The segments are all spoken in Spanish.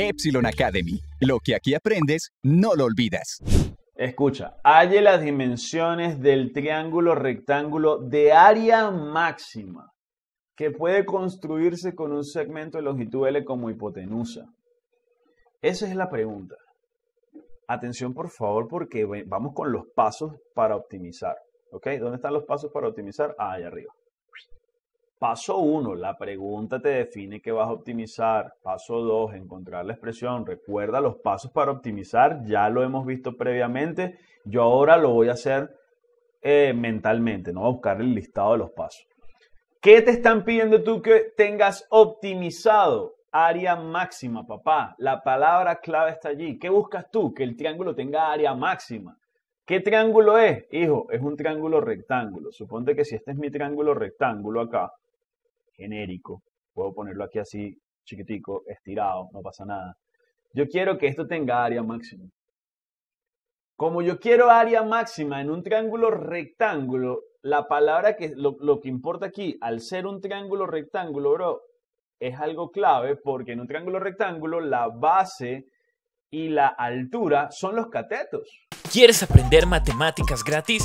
Epsilon Academy. Lo que aquí aprendes, no lo olvidas. Escucha, halle las dimensiones del triángulo rectángulo de área máxima que puede construirse con un segmento de longitud L como hipotenusa. Esa es la pregunta. Atención por favor porque vamos con los pasos para optimizar. ¿Ok? ¿Dónde están los pasos para optimizar? Ah, allá arriba. Paso 1, la pregunta te define qué vas a optimizar. Paso 2, encontrar la expresión. Recuerda los pasos para optimizar, ya lo hemos visto previamente. Yo ahora lo voy a hacer eh, mentalmente, no voy a buscar el listado de los pasos. ¿Qué te están pidiendo tú que tengas optimizado? Área máxima, papá. La palabra clave está allí. ¿Qué buscas tú? Que el triángulo tenga área máxima. ¿Qué triángulo es? Hijo, es un triángulo rectángulo. Suponte que si este es mi triángulo rectángulo acá, genérico, puedo ponerlo aquí así, chiquitico, estirado, no pasa nada. Yo quiero que esto tenga área máxima. Como yo quiero área máxima en un triángulo rectángulo, la palabra que lo, lo, que importa aquí, al ser un triángulo rectángulo, bro, es algo clave porque en un triángulo rectángulo la base y la altura son los catetos. ¿Quieres aprender matemáticas gratis?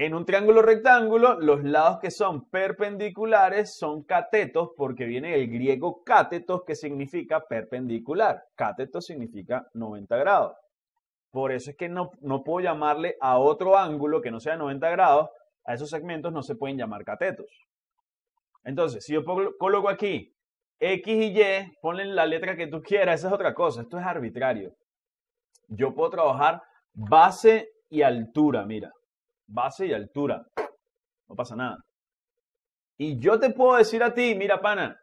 En un triángulo rectángulo, los lados que son perpendiculares son catetos porque viene el griego catetos que significa perpendicular. Catetos significa 90 grados. Por eso es que no, no puedo llamarle a otro ángulo que no sea 90 grados, a esos segmentos no se pueden llamar catetos. Entonces, si yo coloco aquí X y Y, ponle la letra que tú quieras, esa es otra cosa, esto es arbitrario. Yo puedo trabajar base y altura, mira base y altura. No pasa nada. Y yo te puedo decir a ti, mira, pana,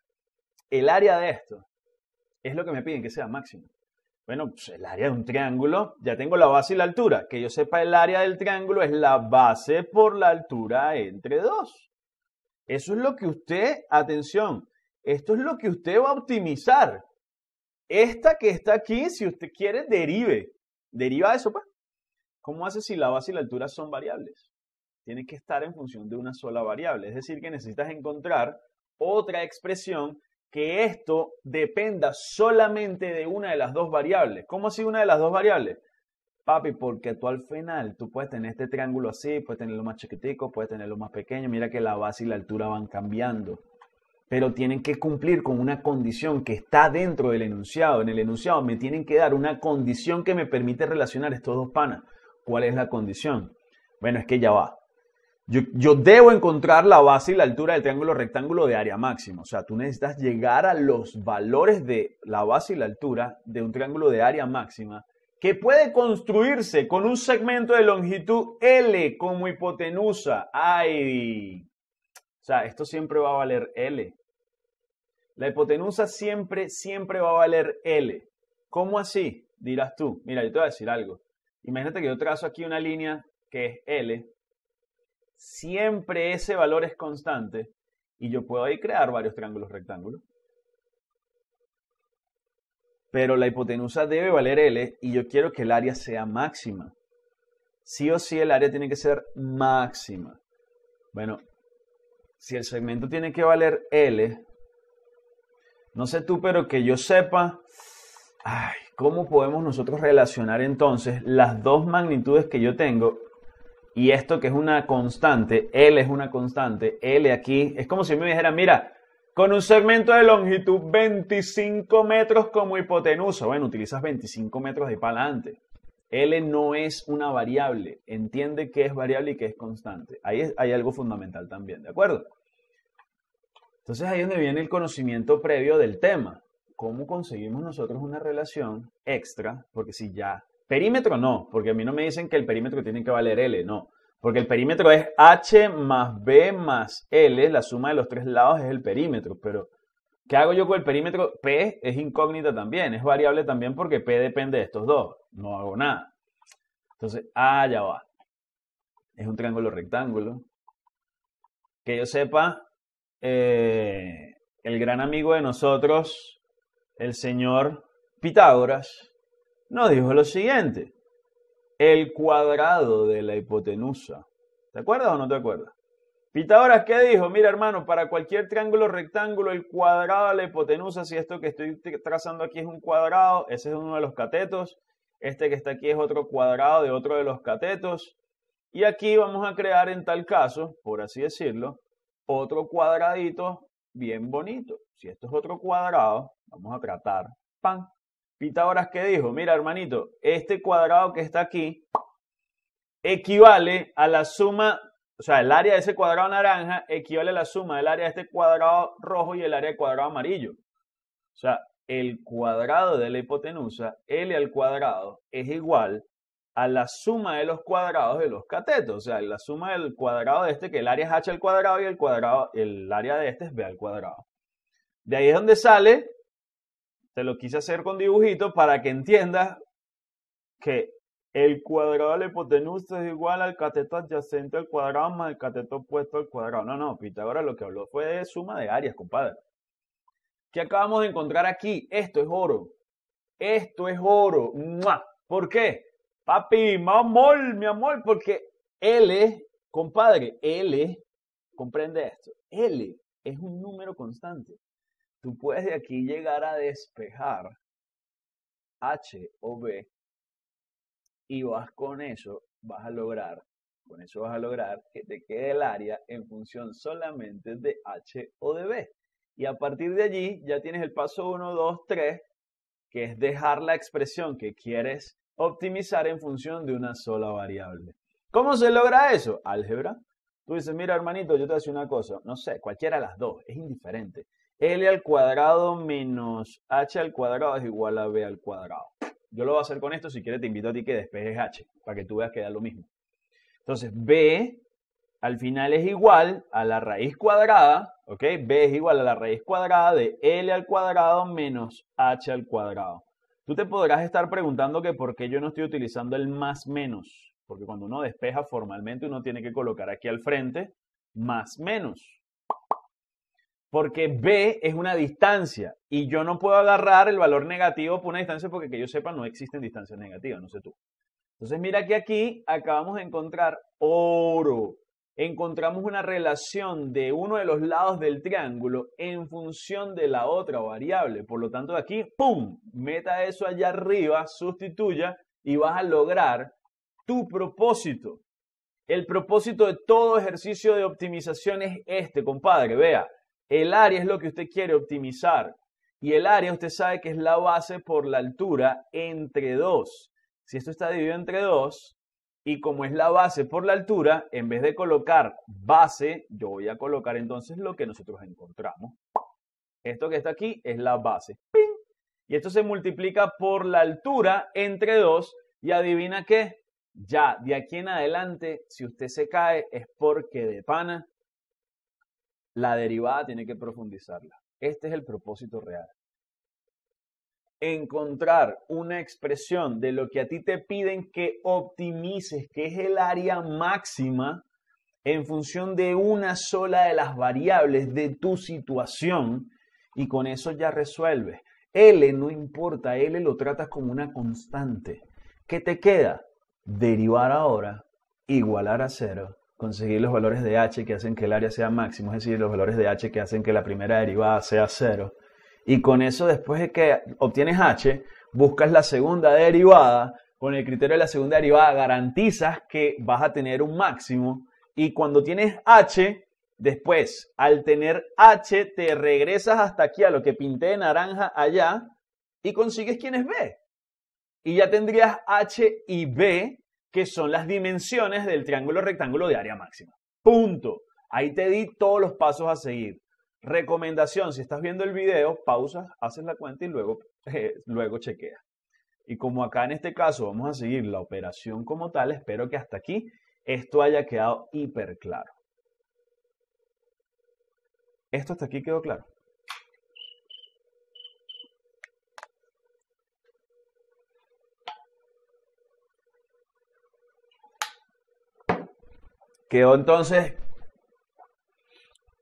el área de esto es lo que me piden que sea máximo. Bueno, pues el área de un triángulo, ya tengo la base y la altura. Que yo sepa, el área del triángulo es la base por la altura entre dos. Eso es lo que usted, atención, esto es lo que usted va a optimizar. Esta que está aquí, si usted quiere, derive. Deriva eso, pues. ¿Cómo haces si la base y la altura son variables? Tiene que estar en función de una sola variable, es decir, que necesitas encontrar otra expresión que esto dependa solamente de una de las dos variables. ¿Cómo así una de las dos variables? Papi, porque tú al final, tú puedes tener este triángulo así, puedes tenerlo más chiquitico, puedes tenerlo más pequeño. Mira que la base y la altura van cambiando. Pero tienen que cumplir con una condición que está dentro del enunciado. En el enunciado me tienen que dar una condición que me permite relacionar estos dos panas. ¿Cuál es la condición? Bueno, es que ya va. Yo, debo encontrar la base y la altura del triángulo rectángulo de área máxima. O sea, tú necesitas llegar a los valores de la base y la altura de un triángulo de área máxima que puede construirse con un segmento de longitud L como hipotenusa. ¡Ay! O sea, esto siempre va a valer L. La hipotenusa siempre, siempre va a valer L. ¿Cómo así? Dirás tú. Mira, yo te voy a decir algo. Imagínate que yo trazo aquí una línea que es L. Siempre ese valor es constante y yo puedo ahí crear varios triángulos rectángulos. Pero la hipotenusa debe valer L y yo quiero que el área sea máxima. Sí o sí el área tiene que ser máxima. Bueno, si el segmento tiene que valer L, no sé tú, pero que yo sepa, ay, ¿Cómo podemos nosotros relacionar entonces las dos magnitudes que yo tengo y esto que es una constante, L es una constante, L aquí, es como si me dijeran, mira, con un segmento de longitud 25 metros como hipotenusa, bueno, utilizas 25 metros de palante. L no es una variable, entiende que es variable y que es constante. Ahí hay algo fundamental también, ¿de acuerdo? Entonces ahí es donde viene el conocimiento previo del tema. ¿cómo conseguimos nosotros una relación extra? Porque si ya, perímetro no, porque a mí no me dicen que el perímetro tiene que valer L, no. Porque el perímetro es H más B más L, la suma de los tres lados es el perímetro, pero ¿qué hago yo con el perímetro? P es incógnita también, es variable también porque P depende de estos dos, no hago nada. Entonces, allá ah, va. Es un triángulo rectángulo. Que yo sepa, eh, el gran amigo de nosotros, el señor Pitágoras nos dijo lo siguiente, el cuadrado de la hipotenusa. ¿Te acuerdas o no te acuerdas? Pitágoras, ¿qué dijo? Mira, hermano, para cualquier triángulo rectángulo, el cuadrado de la hipotenusa, si esto que estoy trazando aquí es un cuadrado, ese es uno de los catetos, este que está aquí es otro cuadrado de otro de los catetos, y aquí vamos a crear en tal caso, por así decirlo, otro cuadradito bien bonito. Si esto es otro cuadrado, vamos a tratar, pan. Pitágoras que dijo, mira hermanito, este cuadrado que está aquí equivale a la suma, o sea, el área de ese cuadrado naranja equivale a la suma del área de este cuadrado rojo y el área del cuadrado amarillo. O sea, el cuadrado de la hipotenusa, L al cuadrado, es igual a la suma de los cuadrados de los catetos. O sea, la suma del cuadrado de este, que el área es h al cuadrado y el, cuadrado, el área de este es b al cuadrado. De ahí es donde sale te lo quise hacer con dibujitos para que entiendas que el cuadrado de la hipotenusa es igual al cateto adyacente al cuadrado más el cateto opuesto al cuadrado. No, no, Pitágoras lo que habló fue de suma de áreas, compadre. ¿Qué acabamos de encontrar aquí? Esto es oro. Esto es oro. ¿Por qué? Papi, mamol amor, mi amor, porque L, compadre, L, comprende esto. L es un número constante tú puedes de aquí llegar a despejar H o B y vas con eso, vas a lograr, con eso vas a lograr que te quede el área en función solamente de H o de B. Y a partir de allí ya tienes el paso 1, 2, 3, que es dejar la expresión que quieres optimizar en función de una sola variable. ¿Cómo se logra eso? Álgebra. Tú dices, mira hermanito, yo te hago una cosa, no sé, cualquiera de las dos, es indiferente. L al cuadrado menos H al cuadrado es igual a B al cuadrado. Yo lo voy a hacer con esto, si quieres te invito a ti que despejes H, para que tú veas que da lo mismo. Entonces, B al final es igual a la raíz cuadrada, ¿ok? B es igual a la raíz cuadrada de L al cuadrado menos H al cuadrado. Tú te podrás estar preguntando que por qué yo no estoy utilizando el más menos, porque cuando uno despeja formalmente uno tiene que colocar aquí al frente más menos, porque B es una distancia y yo no puedo agarrar el valor negativo por una distancia porque que yo sepa no existen distancias negativas, no sé tú. Entonces mira que aquí acabamos de encontrar oro. Encontramos una relación de uno de los lados del triángulo en función de la otra variable. Por lo tanto, de aquí, ¡pum! Meta eso allá arriba, sustituya y vas a lograr tu propósito. El propósito de todo ejercicio de optimización es este, compadre. Vea, el área es lo que usted quiere optimizar. Y el área usted sabe que es la base por la altura entre 2. Si esto está dividido entre 2 y como es la base por la altura, en vez de colocar base, yo voy a colocar entonces lo que nosotros encontramos. Esto que está aquí es la base. Y esto se multiplica por la altura entre 2 y adivina qué. Ya, de aquí en adelante, si usted se cae es porque de pana la derivada tiene que profundizarla. Este es el propósito real. Encontrar una expresión de lo que a ti te piden que optimices, que es el área máxima, en función de una sola de las variables de tu situación, y con eso ya resuelves. L no importa, L lo tratas como una constante. ¿Qué te queda? Derivar ahora, igualar a cero conseguir los valores de h que hacen que el área sea máximo, es decir, los valores de h que hacen que la primera derivada sea cero. Y con eso, después de que obtienes h, buscas la segunda derivada, con el criterio de la segunda derivada garantizas que vas a tener un máximo y cuando tienes h, después, al tener h, te regresas hasta aquí a lo que pinté de naranja allá y consigues es b. Y ya tendrías h y b que son las dimensiones del triángulo rectángulo de área máxima. Punto. Ahí te di todos los pasos a seguir. Recomendación, si estás viendo el video, pausas, haces la cuenta y luego, eh, luego chequeas. Y como acá en este caso vamos a seguir la operación como tal, espero que hasta aquí esto haya quedado hiper claro. Esto hasta aquí quedó claro. Quedó entonces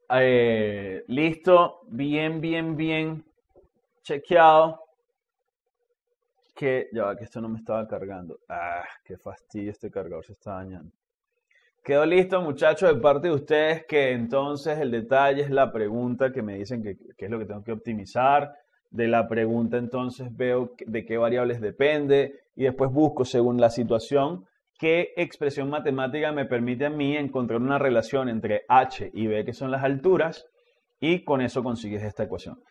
eh, listo, bien, bien, bien chequeado. Que ya que esto no me estaba cargando. Ah, qué fastidio, este cargador se está dañando. Quedó listo, muchachos, de parte de ustedes, que entonces el detalle es la pregunta que me dicen que, que es lo que tengo que optimizar. De la pregunta entonces veo de qué variables depende y después busco según la situación ¿Qué expresión matemática me permite a mí encontrar una relación entre h y b, que son las alturas? Y con eso consigues esta ecuación.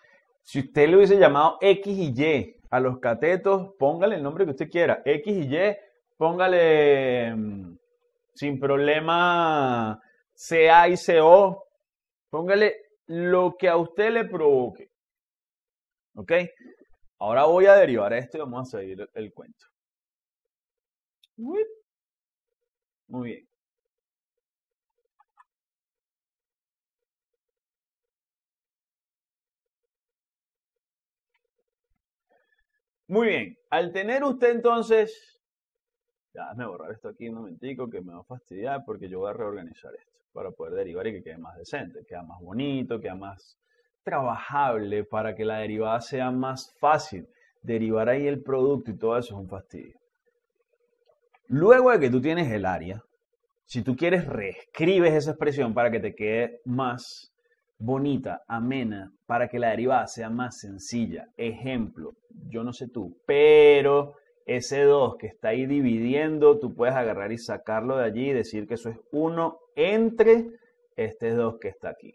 Si usted le hubiese llamado x y y a los catetos, póngale el nombre que usted quiera. X y y, póngale mm, sin problema CA y o. póngale lo que a usted le provoque. ¿Ok? Ahora voy a derivar esto y vamos a seguir el cuento. Muy bien. Muy bien, al tener usted entonces, ya déjame borrar esto aquí un momentico que me va a fastidiar porque yo voy a reorganizar esto para poder derivar y que quede más decente, queda más bonito, queda más trabajable para que la derivada sea más fácil. Derivar ahí el producto y todo eso es un fastidio. Luego de que tú tienes el área, si tú quieres, reescribes esa expresión para que te quede más bonita, amena, para que la derivada sea más sencilla. Ejemplo, yo no sé tú, pero ese 2 que está ahí dividiendo, tú puedes agarrar y sacarlo de allí y decir que eso es 1 entre este 2 que está aquí.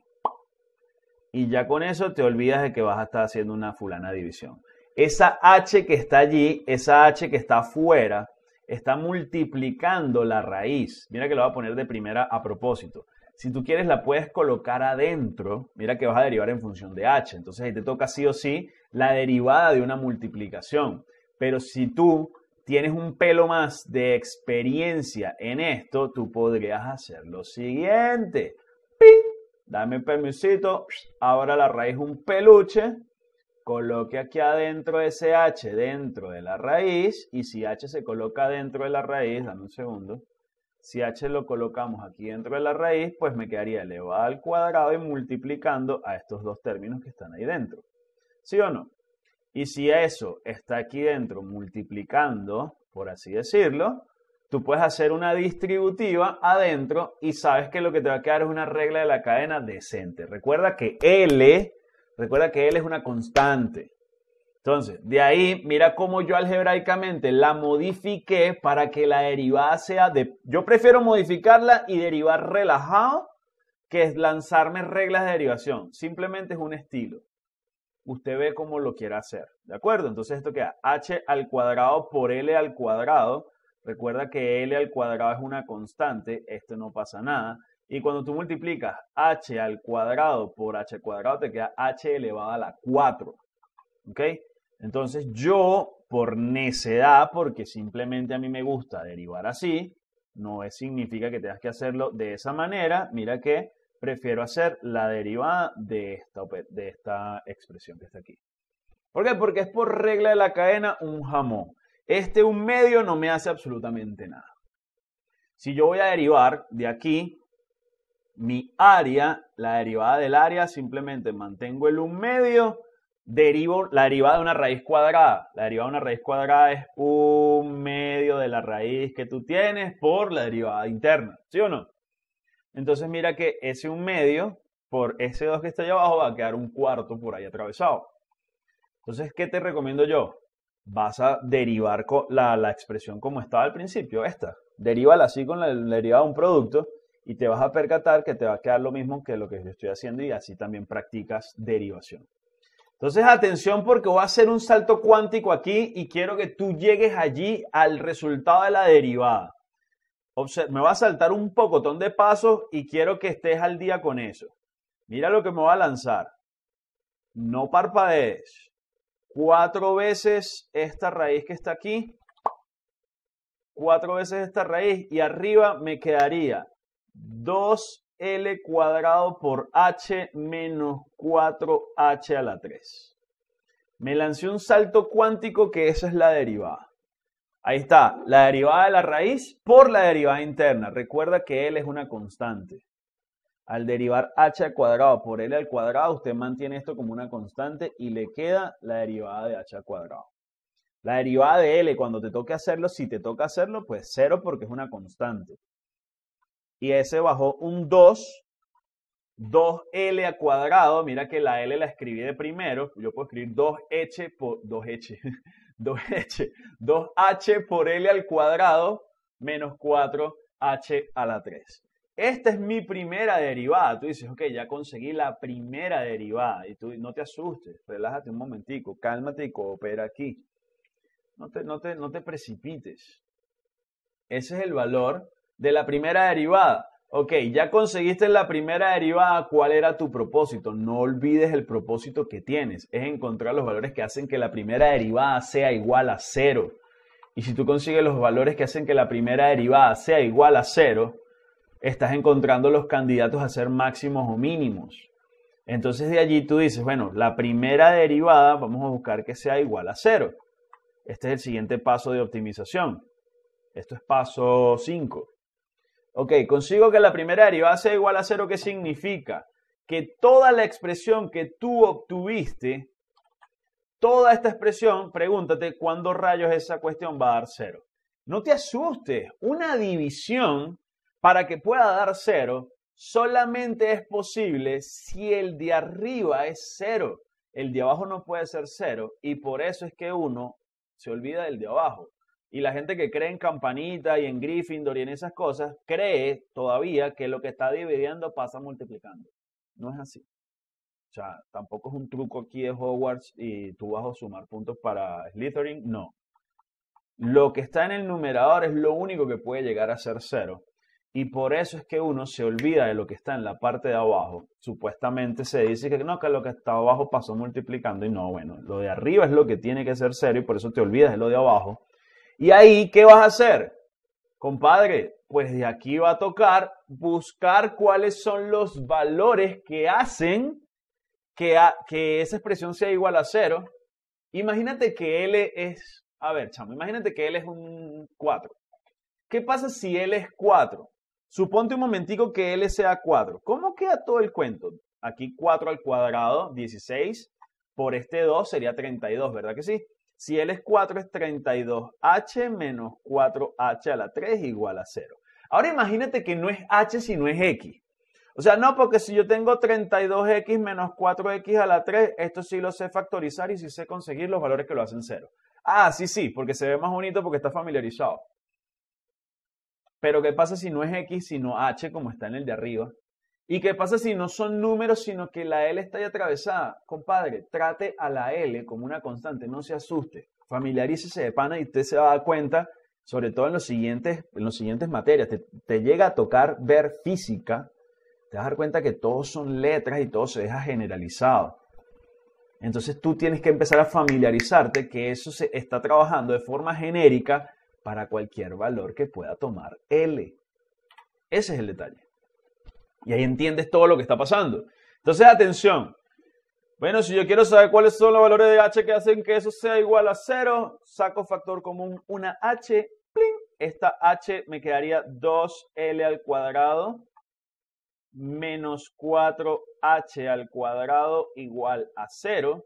Y ya con eso te olvidas de que vas a estar haciendo una fulana división. Esa H que está allí, esa H que está afuera, está multiplicando la raíz. Mira que lo voy a poner de primera a propósito. Si tú quieres, la puedes colocar adentro. Mira que vas a derivar en función de h. Entonces ahí te toca sí o sí la derivada de una multiplicación. Pero si tú tienes un pelo más de experiencia en esto, tú podrías hacer lo siguiente. ¡Ping! Dame permisito. Ahora la raíz un peluche coloque aquí adentro ese h dentro de la raíz, y si h se coloca dentro de la raíz, dame un segundo, si h lo colocamos aquí dentro de la raíz, pues me quedaría elevado al cuadrado y multiplicando a estos dos términos que están ahí dentro. ¿Sí o no? Y si eso está aquí dentro multiplicando, por así decirlo, tú puedes hacer una distributiva adentro y sabes que lo que te va a quedar es una regla de la cadena decente. Recuerda que L Recuerda que L es una constante. Entonces, de ahí, mira cómo yo algebraicamente la modifiqué para que la derivada sea de... Yo prefiero modificarla y derivar relajado que es lanzarme reglas de derivación. Simplemente es un estilo. Usted ve cómo lo quiera hacer. ¿De acuerdo? Entonces esto queda h al cuadrado por l al cuadrado. Recuerda que l al cuadrado es una constante. Esto no pasa nada. Y cuando tú multiplicas h al cuadrado por h al cuadrado, te queda h elevado a la 4. ¿Ok? Entonces yo, por necedad, porque simplemente a mí me gusta derivar así, no es, significa que tengas que hacerlo de esa manera. Mira que prefiero hacer la derivada de esta, de esta expresión que está aquí. ¿Por qué? Porque es por regla de la cadena un jamón. Este un medio no me hace absolutamente nada. Si yo voy a derivar de aquí mi área, la derivada del área, simplemente mantengo el 1 medio, derivo la derivada de una raíz cuadrada. La derivada de una raíz cuadrada es un medio de la raíz que tú tienes por la derivada interna, ¿sí o no? Entonces mira que ese 1 medio por ese 2 que está allá abajo va a quedar un cuarto por ahí atravesado. Entonces, ¿qué te recomiendo yo? Vas a derivar la, la expresión como estaba al principio, esta. Deríbala así con la derivada de un producto y te vas a percatar que te va a quedar lo mismo que lo que yo estoy haciendo y así también practicas derivación. Entonces, atención porque voy a hacer un salto cuántico aquí y quiero que tú llegues allí al resultado de la derivada. me va a saltar un pocotón de pasos y quiero que estés al día con eso. Mira lo que me va a lanzar. No parpadees. Cuatro veces esta raíz que está aquí. Cuatro veces esta raíz y arriba me quedaría 2L cuadrado por H menos 4H a la 3. Me lancé un salto cuántico que esa es la derivada. Ahí está, la derivada de la raíz por la derivada interna. Recuerda que L es una constante. Al derivar h al cuadrado por L al cuadrado, usted mantiene esto como una constante y le queda la derivada de h al cuadrado. La derivada de L, cuando te toque hacerlo, si te toca hacerlo, pues cero porque es una constante y ese bajó un 2, 2L al cuadrado, mira que la L la escribí de primero, yo puedo escribir 2H por 2H, h h por L al cuadrado menos 4H a la 3. Esta es mi primera derivada. Tú dices, ok, ya conseguí la primera derivada. Y tú no te asustes, relájate un momentico, cálmate y coopera aquí. no te, no te precipites. Ese es el valor de la primera derivada. Ok, ya conseguiste la primera derivada, ¿cuál era tu propósito? No olvides el propósito que tienes, es encontrar los valores que hacen que la primera derivada sea igual a cero. Y si tú consigues los valores que hacen que la primera derivada sea igual a cero, estás encontrando los candidatos a ser máximos o mínimos. Entonces de allí tú dices, bueno, la primera derivada vamos a buscar que sea igual a cero. Este es el siguiente paso de optimización. Esto es paso 5. Ok, consigo que la primera a ser igual a cero, ¿qué significa? Que toda la expresión que tú obtuviste, toda esta expresión, pregúntate cuándo rayos esa cuestión va a dar cero. No te asustes, una división para que pueda dar cero solamente es posible si el de arriba es cero. El de abajo no puede ser cero y por eso es que uno se olvida del de abajo y la gente que cree en Campanita y en Gryffindor y en esas cosas, cree todavía que lo que está dividiendo pasa multiplicando. No es así. O sea, tampoco es un truco aquí de Hogwarts y tú vas a sumar puntos para Slytherin, no. Lo que está en el numerador es lo único que puede llegar a ser cero. Y por eso es que uno se olvida de lo que está en la parte de abajo. Supuestamente se dice que no, que lo que está abajo pasó multiplicando y no, bueno, lo de arriba es lo que tiene que ser cero y por eso te olvidas de lo de abajo y ahí, ¿qué vas a hacer? Compadre, pues de aquí va a tocar buscar cuáles son los valores que hacen que, esa expresión sea igual a cero. Imagínate que L es, a ver, chamo, imagínate que L es un 4. ¿Qué pasa si L es 4? Suponte un momentico que L sea 4. ¿Cómo queda todo el cuento? Aquí 4 al cuadrado, 16, por este 2 sería 32, ¿verdad que sí? Si L es 4 es 32H menos 4H a la 3 igual a 0. Ahora imagínate que no es H sino es X. O sea, no, porque si yo tengo 32x menos 4x a la 3, esto sí lo sé factorizar y sí sé conseguir los valores que lo hacen cero. Ah, sí, sí, porque se ve más bonito porque está familiarizado. Pero ¿qué pasa si no es x, sino h como está en el de arriba? ¿Y qué pasa si no son números, sino que la L está ya atravesada? Compadre, trate a la L como una constante, no se asuste. Familiarícese de pana y usted se va a dar cuenta, sobre todo en los siguientes, en los siguientes materias. Te, llega a tocar ver física, te vas a dar cuenta que todos son letras y todo se deja generalizado. Entonces tú tienes que empezar a familiarizarte que eso se está trabajando de forma genérica para cualquier valor que pueda tomar L. Ese es el detalle. Y ahí entiendes todo lo que está pasando. Entonces, atención. Bueno, si yo quiero saber cuáles son los valores de h que hacen que eso sea igual a cero, saco factor común una h, esta h me quedaría 2l al cuadrado menos 4h al cuadrado igual a 0.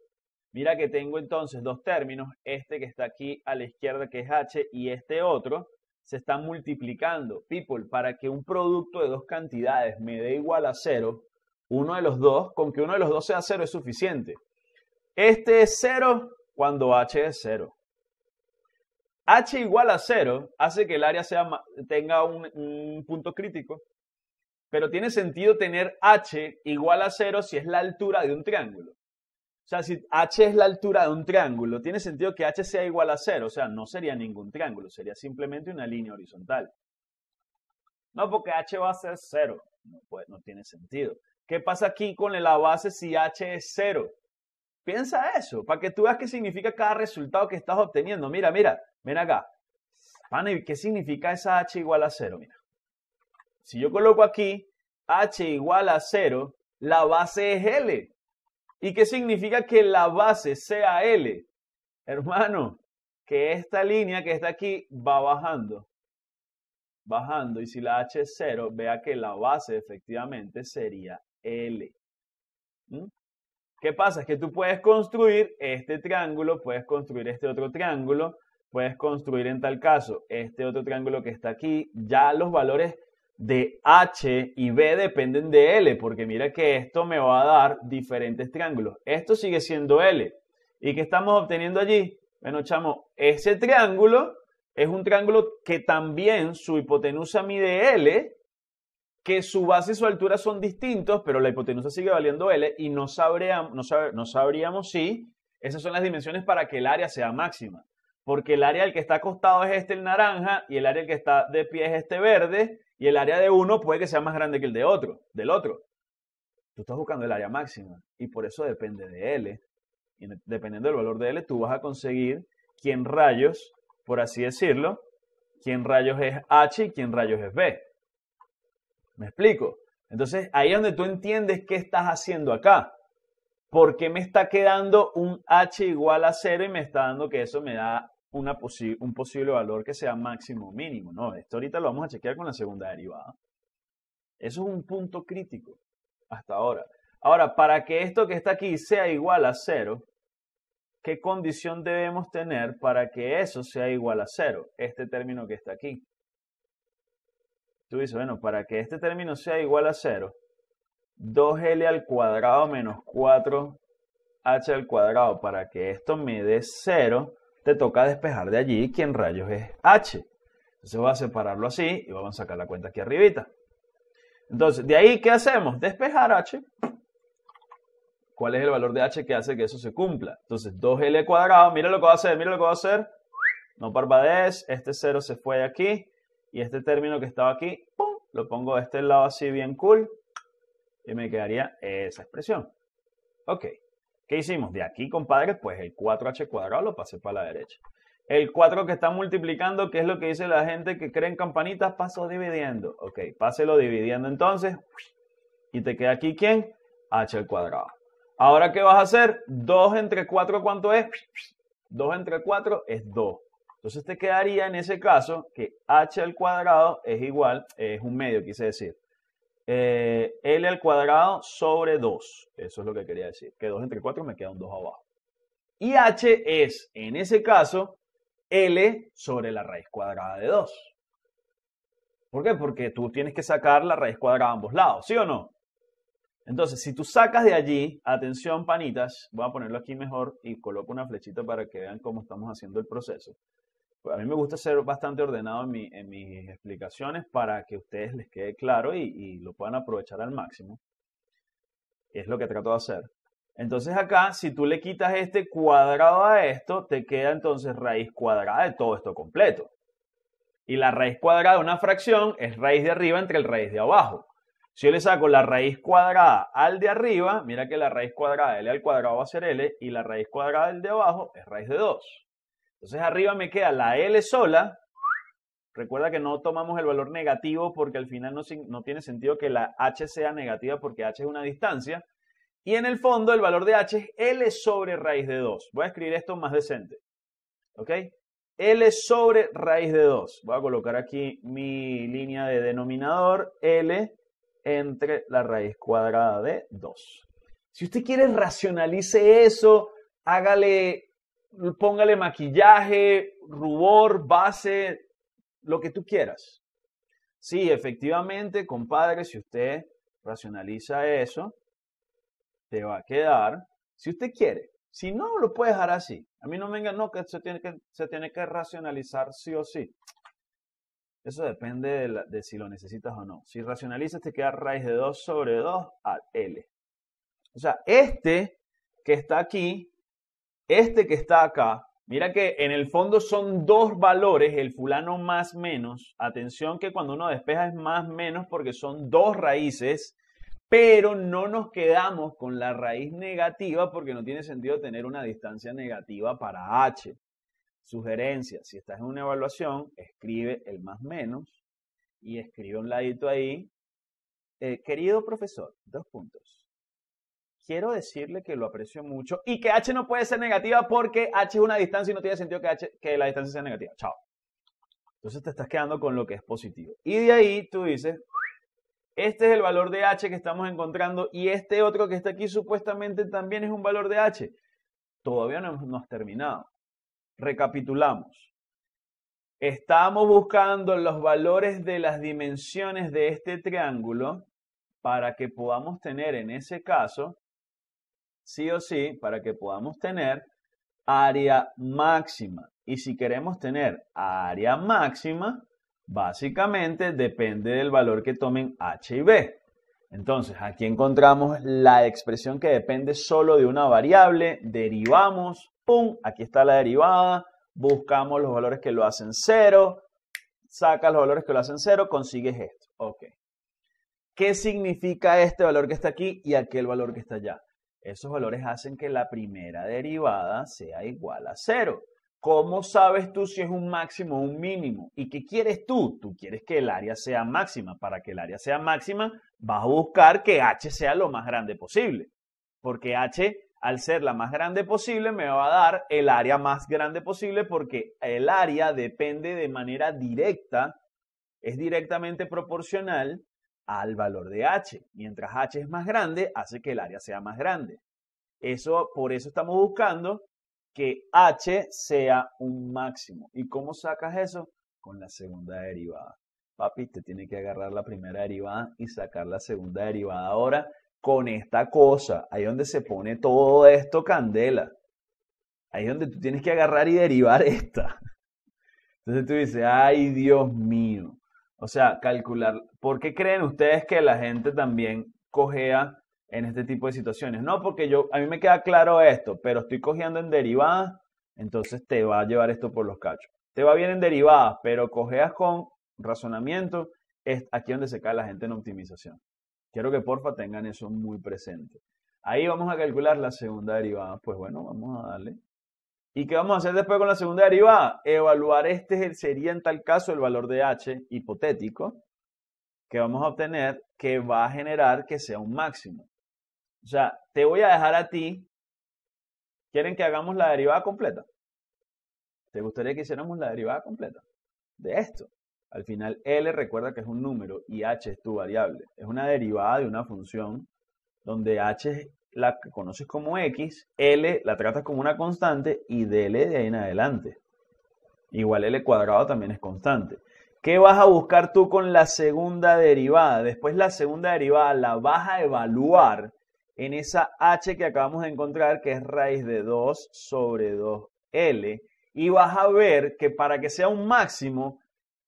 Mira que tengo entonces dos términos, este que está aquí a la izquierda que es h y este otro se está multiplicando. People, para que un producto de dos cantidades me dé igual a cero, uno de los dos, con que uno de los dos sea cero es suficiente. Este es cero cuando h es cero. h igual a cero hace que el área tenga un, un punto crítico, pero tiene sentido tener h igual a cero si es la altura de un triángulo. O sea, si h es la altura de un triángulo, tiene sentido que h sea igual a cero. O sea, no sería ningún triángulo, sería simplemente una línea horizontal. No, porque h va a ser cero. No, pues, no tiene sentido. ¿Qué pasa aquí con la base si h es cero? Piensa eso, para que tú veas qué significa cada resultado que estás obteniendo. Mira, mira, ven acá. ¿qué significa esa h igual a cero? Mira. Si yo coloco aquí h igual a cero, la base es L. ¿Y qué significa que la base sea L? Hermano, que esta línea que está aquí va bajando. Bajando. Y si la H es 0, vea que la base efectivamente sería L. ¿Mm? ¿Qué pasa? Es que tú puedes construir este triángulo, puedes construir este otro triángulo, puedes construir en tal caso este otro triángulo que está aquí. Ya los valores de H y B dependen de L, porque mira que esto me va a dar diferentes triángulos. Esto sigue siendo L. ¿Y qué estamos obteniendo allí? Bueno, chamo, ese triángulo es un triángulo que también su hipotenusa mide L, que su base y su altura son distintos, pero la hipotenusa sigue valiendo L y no, sabríamos, no, sabríamos si esas son las dimensiones para que el área sea máxima. Porque el área al que está acostado es este el naranja y el área que está de pie es este verde y el área de uno puede que sea más grande que el de otro, del otro. Tú estás buscando el área máxima y por eso depende de L. Y dependiendo del valor de L, tú vas a conseguir quién rayos, por así decirlo, quién rayos es H y quién rayos es B. ¿Me explico? Entonces, ahí es donde tú entiendes qué estás haciendo acá. ¿Por qué me está quedando un H igual a 0 y me está dando que eso me da un posible valor que sea máximo o mínimo. No, esto ahorita lo vamos a chequear con la segunda derivada. Eso es un punto crítico hasta ahora. Ahora, para que esto que está aquí sea igual a cero, ¿qué condición debemos tener para que eso sea igual a cero? Este término que está aquí. Tú dices, bueno, para que este término sea igual a cero, 2L al cuadrado menos 4H al cuadrado, para que esto me dé cero, te toca despejar de allí quién rayos es H. Entonces voy a separarlo así y vamos a sacar la cuenta aquí arribita. Entonces, de ahí, ¿qué hacemos? Despejar H. ¿Cuál es el valor de H que hace que eso se cumpla? Entonces, 2L cuadrado, mira lo que va a hacer, mira lo que va a hacer. No parpadees, este 0 se fue de aquí. Y este término que estaba aquí, lo pongo de este lado así bien cool. Y me quedaría esa expresión. Ok. ¿Qué hicimos? De aquí, compadres, pues el 4h cuadrado lo pasé para la derecha. El 4 que está multiplicando, que es lo que dice la gente que cree en campanitas, paso dividiendo. Ok, páselo dividiendo entonces. Y te queda aquí, ¿quién? h al cuadrado. Ahora, ¿qué vas a hacer? 2 entre 4, ¿cuánto es? 2 entre 4 es 2. Entonces te quedaría en ese caso que h al cuadrado es igual, es un medio, quise decir. Eh, L al cuadrado sobre 2. Eso es lo que quería decir. Que 2 entre 4 me queda un 2 abajo. Y H es, en ese caso, L sobre la raíz cuadrada de 2. ¿Por qué? Porque tú tienes que sacar la raíz cuadrada a ambos lados, ¿sí o no? Entonces, si tú sacas de allí, atención panitas, voy a ponerlo aquí mejor y coloco una flechita para que vean cómo estamos haciendo el proceso a mí me gusta ser bastante ordenado en, mis explicaciones para que a ustedes les quede claro y, y, lo puedan aprovechar al máximo. Es lo que trato de hacer. Entonces acá, si tú le quitas este cuadrado a esto, te queda entonces raíz cuadrada de todo esto completo. Y la raíz cuadrada de una fracción es raíz de arriba entre el raíz de abajo. Si yo le saco la raíz cuadrada al de arriba, mira que la raíz cuadrada de L al cuadrado va a ser L y la raíz cuadrada del de abajo es raíz de 2. Entonces arriba me queda la L sola. Recuerda que no tomamos el valor negativo porque al final no, tiene sentido que la H sea negativa porque H es una distancia. Y en el fondo el valor de H es L sobre raíz de 2. Voy a escribir esto más decente. ¿Ok? L sobre raíz de 2. Voy a colocar aquí mi línea de denominador L entre la raíz cuadrada de 2. Si usted quiere racionalice eso, hágale póngale maquillaje, rubor, base, lo que tú quieras. Sí, efectivamente, compadre, si usted racionaliza eso, te va a quedar, si usted quiere, si no, lo puede dejar así. A mí no me venga, no, que se tiene que, se tiene que racionalizar sí o sí. Eso depende de, si lo necesitas o no. Si racionalizas, te queda raíz de 2 sobre 2 a L. O sea, este que está aquí este que está acá, mira que en el fondo son dos valores, el fulano más menos. Atención que cuando uno despeja es más menos porque son dos raíces, pero no nos quedamos con la raíz negativa porque no tiene sentido tener una distancia negativa para h. Sugerencia, si estás en una evaluación, escribe el más menos y escribe un ladito ahí. Eh, querido profesor, dos puntos quiero decirle que lo aprecio mucho y que H no puede ser negativa porque H es una distancia y no tiene sentido que, H, que la distancia sea negativa. Chao. Entonces te estás quedando con lo que es positivo. Y de ahí tú dices, este es el valor de H que estamos encontrando y este otro que está aquí supuestamente también es un valor de H. Todavía no, no has terminado. Recapitulamos. Estamos buscando los valores de las dimensiones de este triángulo para que podamos tener en ese caso sí o sí para que podamos tener área máxima. Y si queremos tener área máxima, básicamente depende del valor que tomen h y b. Entonces, aquí encontramos la expresión que depende solo de una variable, derivamos, ¡pum! Aquí está la derivada, buscamos los valores que lo hacen cero, Saca los valores que lo hacen cero, consigues esto. Ok. ¿Qué significa este valor que está aquí y aquel valor que está allá? Esos valores hacen que la primera derivada sea igual a cero. ¿Cómo sabes tú si es un máximo o un mínimo? ¿Y qué quieres tú? Tú quieres que el área sea máxima. Para que el área sea máxima, vas a buscar que h sea lo más grande posible. Porque h, al ser la más grande posible, me va a dar el área más grande posible porque el área depende de manera directa, es directamente proporcional al valor de h. Mientras h es más grande, hace que el área sea más grande. Eso, por eso estamos buscando que h sea un máximo. ¿Y cómo sacas eso? Con la segunda derivada. Papi, te tiene que agarrar la primera derivada y sacar la segunda derivada ahora con esta cosa. Ahí donde se pone todo esto candela. Ahí donde tú tienes que agarrar y derivar esta. Entonces tú dices, ay Dios mío. O sea, calcular ¿Por qué creen ustedes que la gente también cojea en este tipo de situaciones? No, porque yo, a mí me queda claro esto, pero estoy cojeando en derivadas, entonces te va a llevar esto por los cachos. Te va bien en derivadas, pero cojeas con razonamiento, es aquí donde se cae la gente en optimización. Quiero que porfa tengan eso muy presente. Ahí vamos a calcular la segunda derivada. Pues bueno, vamos a darle. ¿Y qué vamos a hacer después con la segunda derivada? Evaluar este sería en tal caso el valor de h hipotético que vamos a obtener que va a generar que sea un máximo. O sea, te voy a dejar a ti. ¿Quieren que hagamos la derivada completa? ¿Te gustaría que hiciéramos la derivada completa de esto? Al final, L recuerda que es un número y H es tu variable. Es una derivada de una función donde H la conoces como X, L la tratas como una constante y DL e de ahí en adelante. Igual L cuadrado también es constante. ¿Qué vas a buscar tú con la segunda derivada? Después la segunda derivada la vas a evaluar en esa h que acabamos de encontrar, que es raíz de 2 sobre 2l. Y vas a ver que para que sea un máximo,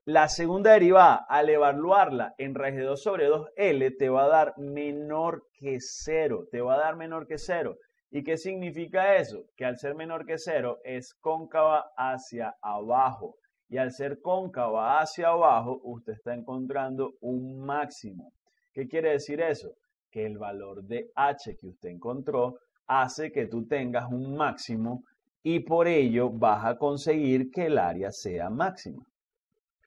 la segunda derivada, al evaluarla en raíz de 2 sobre 2l, te va a dar menor que 0. Te va a dar menor que 0. ¿Y qué significa eso? Que al ser menor que 0 es cóncava hacia abajo y al ser cóncava hacia abajo, usted está encontrando un máximo. ¿Qué quiere decir eso? Que el valor de h que usted encontró hace que tú tengas un máximo y por ello vas a conseguir que el área sea máxima.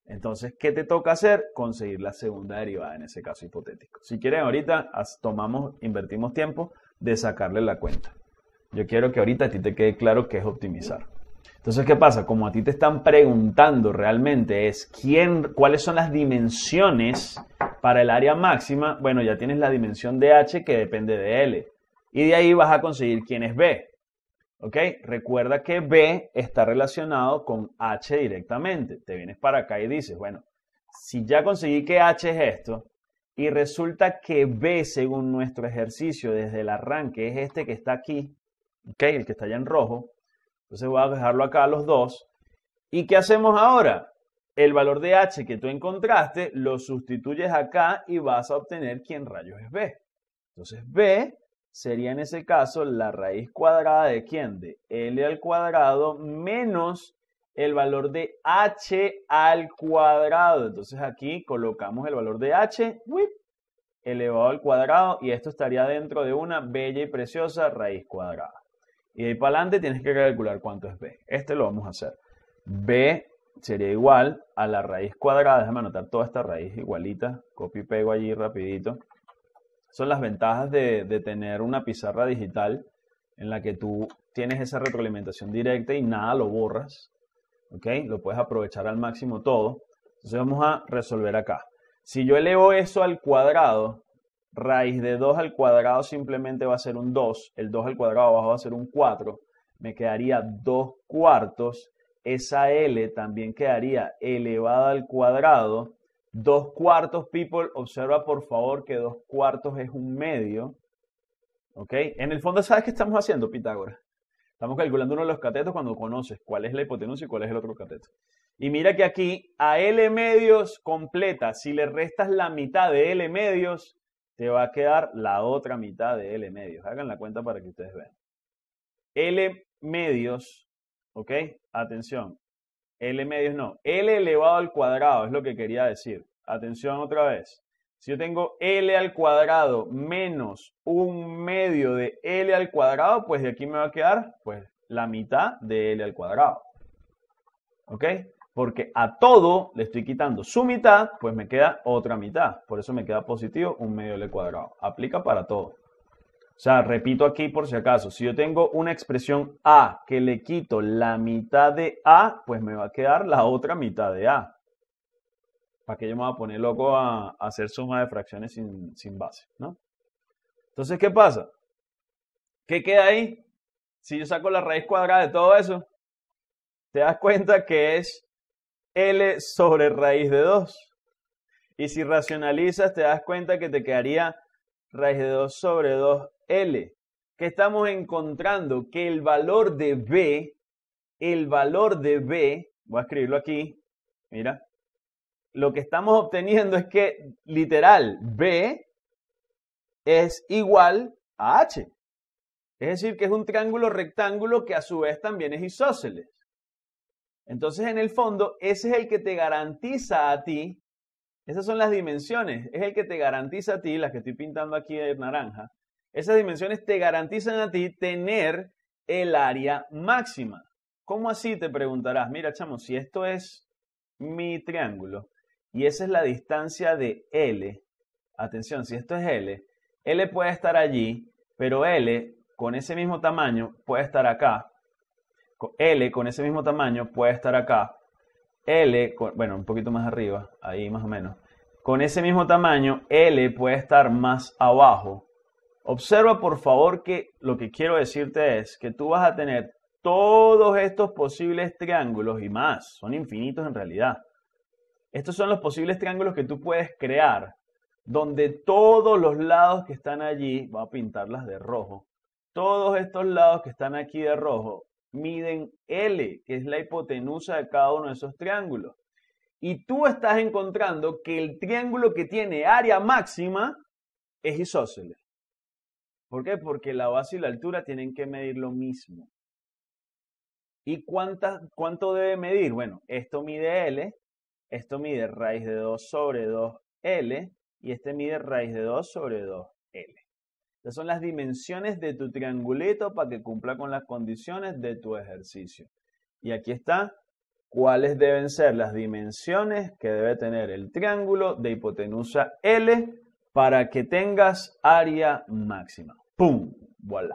Entonces, ¿qué te toca hacer? Conseguir la segunda derivada en ese caso hipotético. Si quieren, ahorita tomamos, invertimos tiempo de sacarle la cuenta. Yo quiero que ahorita a ti te quede claro qué es optimizar. Entonces, ¿qué pasa? Como a ti te están preguntando realmente es quién, cuáles son las dimensiones para el área máxima, bueno, ya tienes la dimensión de H que depende de L. Y de ahí vas a conseguir quién es B. ¿Ok? Recuerda que B está relacionado con H directamente. Te vienes para acá y dices, bueno, si ya conseguí que H es esto, y resulta que B, según nuestro ejercicio desde el arranque, es este que está aquí, ¿ok? El que está allá en rojo. Entonces voy a dejarlo acá a los dos. ¿Y qué hacemos ahora? El valor de h que tú encontraste lo sustituyes acá y vas a obtener quién rayos es b. Entonces b sería en ese caso la raíz cuadrada de quién? De L al cuadrado menos el valor de H al cuadrado. Entonces aquí colocamos el valor de H elevado al cuadrado y esto estaría dentro de una bella y preciosa raíz cuadrada. Y ahí para adelante tienes que calcular cuánto es b. Este lo vamos a hacer. b sería igual a la raíz cuadrada. Déjame anotar toda esta raíz igualita. Copio y pego allí rapidito. Son las ventajas de, de tener una pizarra digital en la que tú tienes esa retroalimentación directa y nada lo borras. ¿Ok? Lo puedes aprovechar al máximo todo. Entonces vamos a resolver acá. Si yo elevo eso al cuadrado, raíz de 2 al cuadrado simplemente va a ser un 2, el 2 al cuadrado abajo va a ser un 4, me quedaría 2 cuartos, esa L también quedaría elevada al cuadrado, 2 cuartos, people, observa por favor que 2 cuartos es un medio, ¿ok? En el fondo, ¿sabes qué estamos haciendo, Pitágoras? Estamos calculando uno de los catetos cuando conoces cuál es la hipotenusa y cuál es el otro cateto. Y mira que aquí a L medios completa, si le restas la mitad de L medios, te va a quedar la otra mitad de L medios. Hagan la cuenta para que ustedes vean. L medios, ¿ok? Atención. L medios no. L elevado al cuadrado es lo que quería decir. Atención otra vez. Si yo tengo L al cuadrado menos un medio de L al cuadrado, pues de aquí me va a quedar pues, la mitad de L al cuadrado. ¿Ok? porque a todo le estoy quitando su mitad, pues me queda otra mitad. Por eso me queda positivo un medio L cuadrado. Aplica para todo. O sea, repito aquí por si acaso, si yo tengo una expresión A que le quito la mitad de A, pues me va a quedar la otra mitad de A. ¿Para qué yo me voy a poner loco a, hacer suma de fracciones sin, base? ¿no? Entonces, ¿qué pasa? ¿Qué queda ahí? Si yo saco la raíz cuadrada de todo eso, te das cuenta que es L sobre raíz de 2. Y si racionalizas, te das cuenta que te quedaría raíz de 2 sobre 2L. Que estamos encontrando que el valor de B, el valor de B, voy a escribirlo aquí, mira, lo que estamos obteniendo es que literal B es igual a H. Es decir, que es un triángulo rectángulo que a su vez también es isósceles. Entonces, en el fondo, ese es el que te garantiza a ti, esas son las dimensiones, es el que te garantiza a ti, las que estoy pintando aquí de naranja, esas dimensiones te garantizan a ti tener el área máxima. ¿Cómo así? Te preguntarás, mira chamo, si esto es mi triángulo y esa es la distancia de L, atención, si esto es L, L puede estar allí, pero L con ese mismo tamaño puede estar acá, L con ese mismo tamaño puede estar acá. L, bueno, un poquito más arriba, ahí más o menos. Con ese mismo tamaño, L puede estar más abajo. Observa por favor que lo que quiero decirte es que tú vas a tener todos estos posibles triángulos y más, son infinitos en realidad. Estos son los posibles triángulos que tú puedes crear, donde todos los lados que están allí, voy a pintarlas de rojo, todos estos lados que están aquí de rojo, miden L, que es la hipotenusa de cada uno de esos triángulos. Y tú estás encontrando que el triángulo que tiene área máxima es isósceles. ¿Por qué? Porque la base y la altura tienen que medir lo mismo. ¿Y cuánta, cuánto debe medir? Bueno, esto mide L, esto mide raíz de 2 sobre 2L y este mide raíz de 2 sobre 2L. Estas son las dimensiones de tu trianguleto para que cumpla con las condiciones de tu ejercicio. Y aquí está cuáles deben ser las dimensiones que debe tener el triángulo de hipotenusa L para que tengas área máxima. ¡Pum! ¡Voilà!